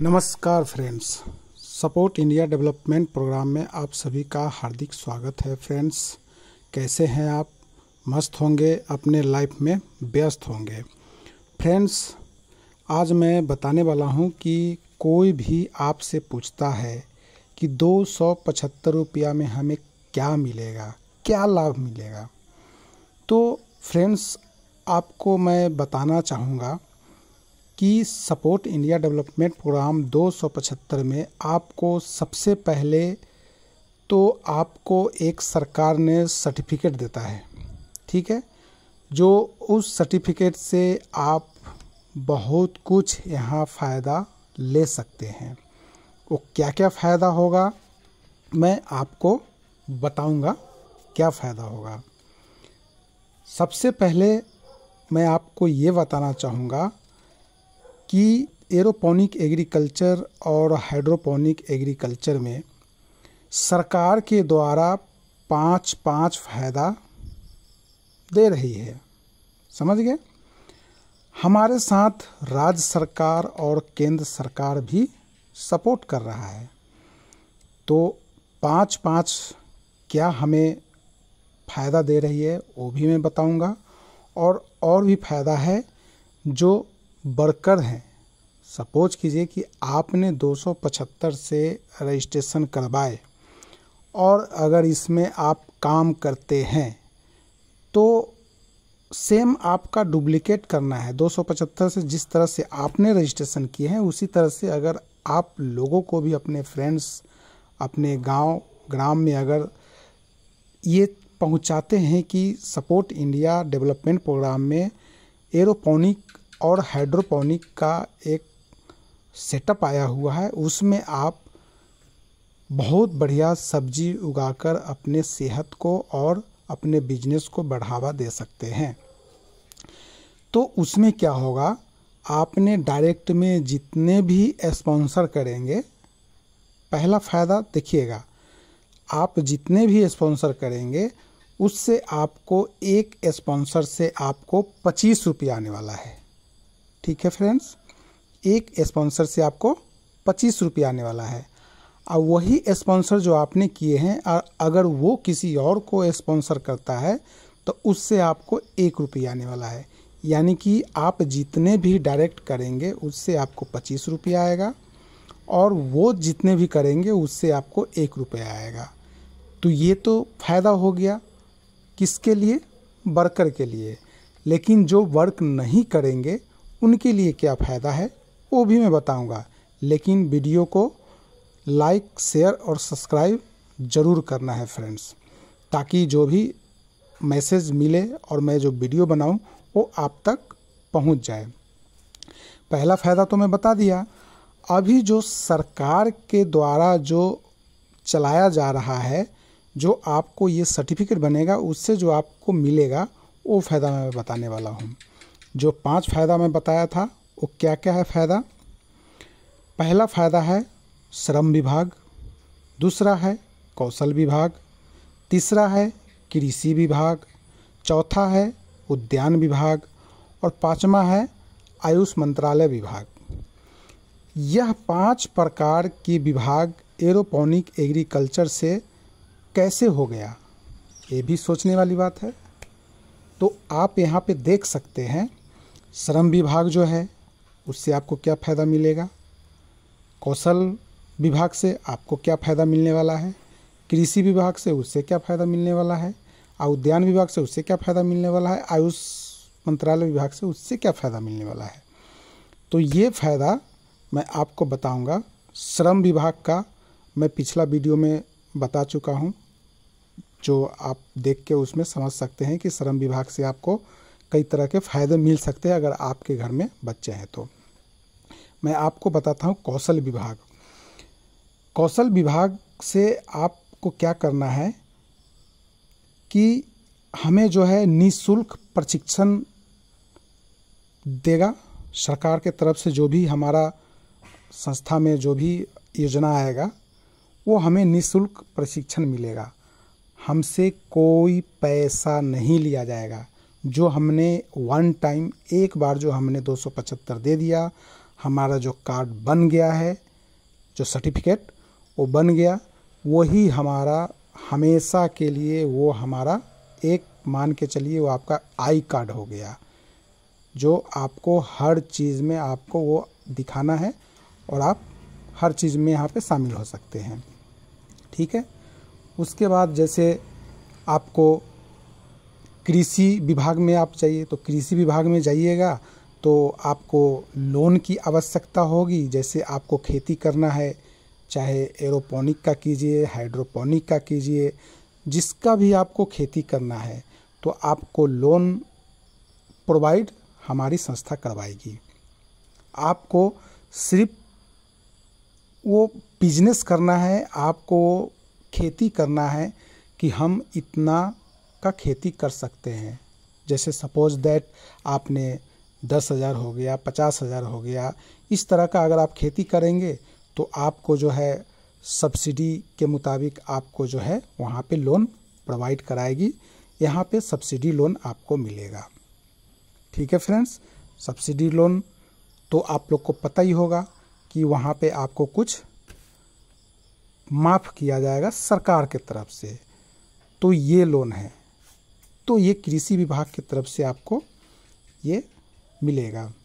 नमस्कार friends support India development program में आप सभी का हार्दिक स्वागत है फ्रेंड्स कैसे हैं आप मस्त होंगे अपने लाइफ में व्यस्त होंगे फ्रेंड्स आज मैं बताने वाला हूं कि कोई भी आपसे पूछता है कि दो सौ पचहत्तर रुपया में हमें क्या मिलेगा क्या लाभ मिलेगा तो फ्रेंड्स आपको मैं बताना चाहूँगा कि सपोर्ट इंडिया डेवलपमेंट प्रोग्राम 275 में आपको सबसे पहले तो आपको एक सरकार ने सर्टिफिकेट देता है ठीक है जो उस सर्टिफिकेट से आप बहुत कुछ यहाँ फ़ायदा ले सकते हैं वो क्या क्या फ़ायदा होगा मैं आपको बताऊंगा क्या फ़ायदा होगा सबसे पहले मैं आपको ये बताना चाहूँगा कि एरोपोनिक एग्रीकल्चर और हाइड्रोपोनिक एग्रीकल्चर में सरकार के द्वारा पाँच पाँच फायदा दे रही है समझ गए हमारे साथ राज्य सरकार और केंद्र सरकार भी सपोर्ट कर रहा है तो पाँच पाँच क्या हमें फ़ायदा दे रही है वो भी मैं बताऊंगा और और भी फ़ायदा है जो वर्कर हैं सपोज कीजिए कि आपने 275 से रजिस्ट्रेशन करवाए और अगर इसमें आप काम करते हैं तो सेम आपका डुप्लिकेट करना है 275 से जिस तरह से आपने रजिस्ट्रेशन किए हैं उसी तरह से अगर आप लोगों को भी अपने फ्रेंड्स अपने गांव ग्राम में अगर ये पहुंचाते हैं कि सपोर्ट इंडिया डेवलपमेंट प्रोग्राम में एरोपोनिक और हाइड्रोपोनिक का एक सेटअप आया हुआ है उसमें आप बहुत बढ़िया सब्जी उगाकर अपने सेहत को और अपने बिजनेस को बढ़ावा दे सकते हैं तो उसमें क्या होगा आपने डायरेक्ट में जितने भी स्पॉन्सर करेंगे पहला फ़ायदा देखिएगा आप जितने भी स्पॉन्सर करेंगे उससे आपको एक स्पॉन्सर से आपको पच्चीस रुपये आने वाला है ठीक है फ्रेंड्स एक स्पॉन्सर से आपको पच्चीस रुपये आने वाला है और वही स्पॉन्सर जो आपने किए हैं और अगर वो किसी और को स्पॉन्सर करता है तो उससे आपको एक रुपये आने वाला है यानी कि आप जितने भी डायरेक्ट करेंगे उससे आपको पच्चीस रुपये आएगा और वो जितने भी करेंगे उससे आपको एक रुपये आएगा तो ये तो फ़ायदा हो गया किसके लिए वर्कर के लिए लेकिन जो वर्क नहीं करेंगे उनके लिए क्या फ़ायदा है वो भी मैं बताऊंगा लेकिन वीडियो को लाइक शेयर और सब्सक्राइब ज़रूर करना है फ्रेंड्स ताकि जो भी मैसेज मिले और मैं जो वीडियो बनाऊं वो आप तक पहुंच जाए पहला फ़ायदा तो मैं बता दिया अभी जो सरकार के द्वारा जो चलाया जा रहा है जो आपको ये सर्टिफिकेट बनेगा उससे जो आपको मिलेगा वो फ़ायदा मैं बताने वाला हूँ जो पांच फ़ायदा मैं बताया था वो क्या क्या है फ़ायदा पहला फ़ायदा है श्रम विभाग दूसरा है कौशल विभाग तीसरा है कृषि विभाग चौथा है उद्यान विभाग और पांचवा है आयुष मंत्रालय विभाग यह पांच प्रकार की विभाग एरोपोनिक एग्रीकल्चर से कैसे हो गया ये भी सोचने वाली बात है तो आप यहाँ पे देख सकते हैं श्रम विभाग जो है उससे आपको क्या फ़ायदा मिलेगा कौशल विभाग से आपको क्या फ़ायदा मिलने वाला है कृषि विभाग से उससे क्या फ़ायदा मिलने वाला है उद्यान विभाग से उससे क्या फ़ायदा मिलने वाला है आयुष मंत्रालय विभाग से उससे क्या फ़ायदा मिलने वाला है तो ये फ़ायदा मैं आपको बताऊंगा श्रम विभाग का मैं पिछला वीडियो में बता चुका हूँ जो आप देख के उसमें समझ सकते हैं कि श्रम विभाग से आपको कई तरह के फ़ायदे मिल सकते हैं अगर आपके घर में बच्चे हैं तो मैं आपको बताता हूँ कौशल विभाग कौशल विभाग से आपको क्या करना है कि हमें जो है निशुल्क प्रशिक्षण देगा सरकार के तरफ से जो भी हमारा संस्था में जो भी योजना आएगा वो हमें निशुल्क प्रशिक्षण मिलेगा हमसे कोई पैसा नहीं लिया जाएगा जो हमने वन टाइम एक बार जो हमने दो दे दिया हमारा जो कार्ड बन गया है जो सर्टिफिकेट वो बन गया वही हमारा हमेशा के लिए वो हमारा एक मान के चलिए वो आपका आई कार्ड हो गया जो आपको हर चीज़ में आपको वो दिखाना है और आप हर चीज़ में यहाँ पे शामिल हो सकते हैं ठीक है उसके बाद जैसे आपको कृषि विभाग में आप जाइए तो कृषि विभाग में जाइएगा तो आपको लोन की आवश्यकता होगी जैसे आपको खेती करना है चाहे एरोपोनिक का कीजिए हाइड्रोपोनिक का कीजिए जिसका भी आपको खेती करना है तो आपको लोन प्रोवाइड हमारी संस्था करवाएगी आपको सिर्फ वो बिजनेस करना है आपको खेती करना है कि हम इतना का खेती कर सकते हैं जैसे सपोज दैट आपने दस हज़ार हो गया पचास हज़ार हो गया इस तरह का अगर आप खेती करेंगे तो आपको जो है सब्सिडी के मुताबिक आपको जो है वहाँ पे लोन प्रोवाइड कराएगी यहाँ पे सब्सिडी लोन आपको मिलेगा ठीक है फ्रेंड्स सब्सिडी लोन तो आप लोग को पता ही होगा कि वहाँ पे आपको कुछ माफ़ किया जाएगा सरकार के तरफ से तो ये लोन है तो ये कृषि विभाग की तरफ से आपको ये मिलेगा